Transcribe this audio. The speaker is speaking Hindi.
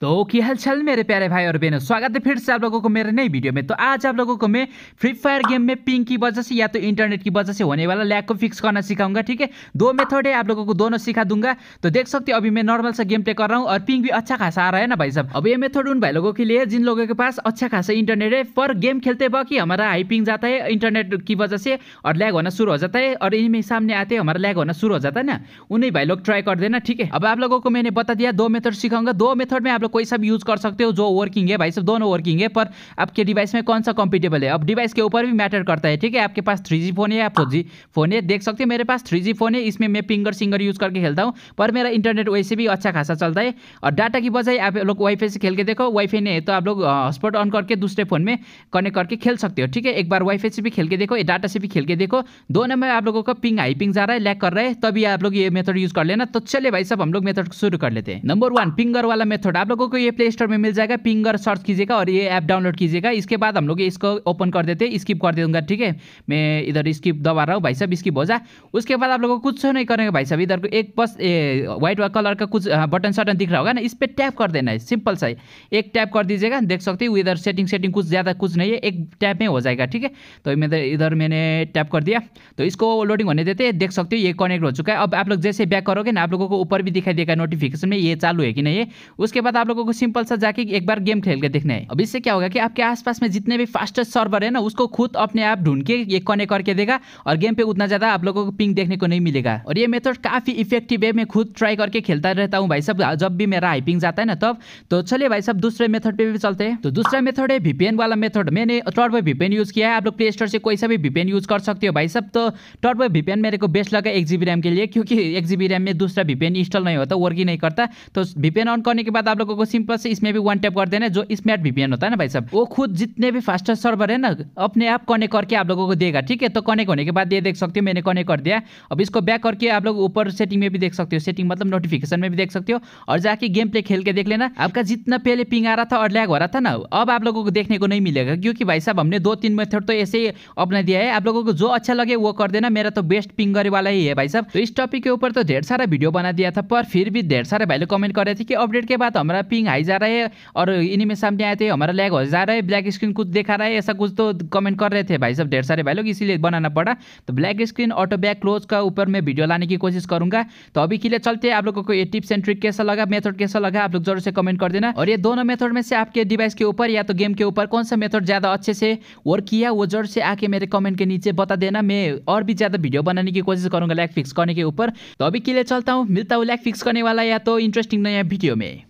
तो खेल छल मेरे प्यारे भाई और बहनों स्वागत है फिर से आप लोगों को मेरे नई वीडियो में तो आज आप लोगों को मैं फ्री फायर गेम में पिंग की वजह से या तो इंटरनेट की वजह से होने वाला लैग को फिक्स करना सिखाऊंगा ठीक है दो मेथड है आप लोगों को दोनों सिखा दूंगा तो देख सकते अभी मैं नॉर्मल सा गेम प्ले कर रहा हूँ और पिंग भी अच्छा खासा आ रहा है ना भाई साहब अब ये मेथड उन भाई लोगों के लिए जिन लोगों के पास अच्छा खासा इंटरनेट है पर गेम खेलते बाकी हमारा हाई पिंग जाता है इंटरनेट की वजह से और लैग होना शुरू हो जाता है और इनमें सामने आते हमारा लैग होना शुरू हो जाता है ना उन्हीं भाई लोग ट्राई कर देना ठीक है अब आप लोगों को मैंने बता दिया दो मेथड सिखाऊंगा दो मेथड में आप लोग कोई सब यूज़ कर सकते हो जो वर्किंग है भाई सब दोनों वर्किंग है पर आपके डिवाइस में कौन सा कॉम्पिटेबल है अब डिवाइस के ऊपर भी मैटर करता है ठीक है आपके पास थ्री फोन है या फोर फोन है देख सकते हो मेरे पास थ्री फोन है इसमें मैं पिंगर सिंगर यूज़ करके खेलता हूँ पर मेरा इंटरनेट वैसे भी अच्छा खासा चलता है और डाटा की बजाय आप लोग वाईफाई से खेल के देखो वाईफाई नहीं है तो आप लोग हॉटस्पॉट ऑन करके दूसरे फोन में कनेक्ट करके खेल सकते हो ठीक है एक बार वाईफाई से भी खेल के देखो डाटा से भी खेल के देखो दोनों में आप लोगों का पिंग हाई पिंग जा रहा है लैक कर रहा है तभी आप लोग ये मेथड यूज़ कर लेना तो चले भाई सब हम लोग मेथड शुरू कर लेते हैं नंबर वन पिंगर वाला मेथड आप लोग लोगों को ये प्ले स्टोर में मिल जाएगा पिंगर सर्च कीजिएगा और ये ऐप डाउनलोड कीजिएगा इसके बाद हम लोग इसको ओपन कर देते हैं स्किप कर दे ठीक है मैं इधर स्किप दबा रहा हूँ भाई साहब स्किप हो जा उसके बाद आप लोगों को कुछ नहीं करेंगे भाई साहब इधर को एक बस व्हाइट कलर का कुछ बटन हाँ, शटन दिख रहा होगा ना इस पर टैप कर देना है सिंपल सा एक टैप कर दीजिएगा देख सकते हो इधर सेटिंग सेटिंग कुछ ज़्यादा कुछ नहीं है एक टैप में हो जाएगा ठीक है तो मैं इधर मैंने टैप कर दिया तो इसको लोडिंग होने देते देख सकते हो ये कनेक्ट हो चुका है अब आप लोग जैसे बैक करोगे ना आप लोगों को ऊपर भी दिखाई देगा नोटिफिकेशन में ये चालू है कि नहीं है उसके बाद आप लोगों को सिंपल सा जाके एक बार गेम खेल के देखना है अब इससे क्या होगा कि आपके आसपास में जितने भी फास्टेस्ट सर्वर है ना उसको खुद अपने आप ढूंढ के ये कनेक्ट करके देगा और गेम पे उतना ज्यादा आप लोगों को पिंग देखने को नहीं मिलेगा और ये मेथड काफी इफेक्टिव है मैं खुद ट्राई करके खेलता रहता हूँ भाई सब जब भी मेरा हाइपिंग जाता है ना तब तो चलिए भाई सब दूसरे मेथड पे भी चलते हैं तो दूसरा मेथड है वीपीएन वाला मेथड मैंने टर्बो वीपीएन यूज किया है आप लोग प्ले स्टोर से कोई सा भी वीपीएन यूज कर सकते हो भाई सब तो टर्बो वीपीएन मेरे को बेस्ट लगा एक जीबी रैम के लिए क्योंकि एक जीबी रैम में दूसरा वीपीएन इंस्टॉल नहीं होता वर्क ही नहीं करता तो वीपीएन ऑन करने के बाद आप लोगों को सिंपल से इसमें भी वन टैप कर देना जो स्मार्ट वीपीएन होता है ना भाई साहब वो खुद जितने भी फास्टेस्ट सर्वर है ना अपने आप कनेक्ट करके आप लोगों को देगा ठीक है तो कनेक्ट होने के बाद ये देख सकते हो मैंने कनेक्ट कर दिया अब इसको बैक करके आप लोग ऊपर सेटिंग में भी देख सकते हो सेटिंग मतलब नोटिफिकेशन में भी देख सकते हो और जाके गेम प्ले खेल के देख लेना आपका जितना पहले पिंग आ रहा था और लैग हो रहा था ना अब आप लोगों को देखने को नहीं मिलेगा क्योंकि भाई साहब हमने दो तीन मेथड तो ऐसे ही अपना दिया है आप लोगों को जो अच्छा लगे वो कर देना मेरा तो बेस्ट पिंग वाला ही है भाई साहब तो इस टॉपिक के ऊपर तो ढेर सारा वीडियो बना दिया था पर फिर भी ढेर सारे भाई लोग कमेंट कर रहे थे कि अपडेट के बाद हमारा पिंग हाई जा रहा है और इन्हीं में सामने आए थे हमारा लैग हो जा रहा है ब्लैक स्क्रीन कुछ दिखा रहा है ऐसा कुछ तो कमेंट कर रहे थे भाई सब ढेर सारे भाई लोग इसीलिए बनाना पड़ा तो black screen auto back close का ऊपर मैं वीडियो लाने की कोशिश करूंगा तो अभी के लिए चलते आप लोगों को ये टिप्स एंड ट्रिक कैसा लगा मेथड कैसा लगा आप लोग जरूर से कमेंट कर देना और ये दोनों मेथड में से आपके डिवाइस के ऊपर या तो गेम के ऊपर कौन सा मेथड ज़्यादा अच्छे से वर्क किया वो जरूर से आके मेरे कमेंट के नीचे बता देना मैं और भी ज़्यादा वीडियो बनाने की कोशिश करूंगा लैग फिक्स करने के ऊपर तो अभी के लिए चलता हूँ मिलता हूँ लैग फिक्स करने वाला या तो इंटरेस्टिंग नया वीडियो में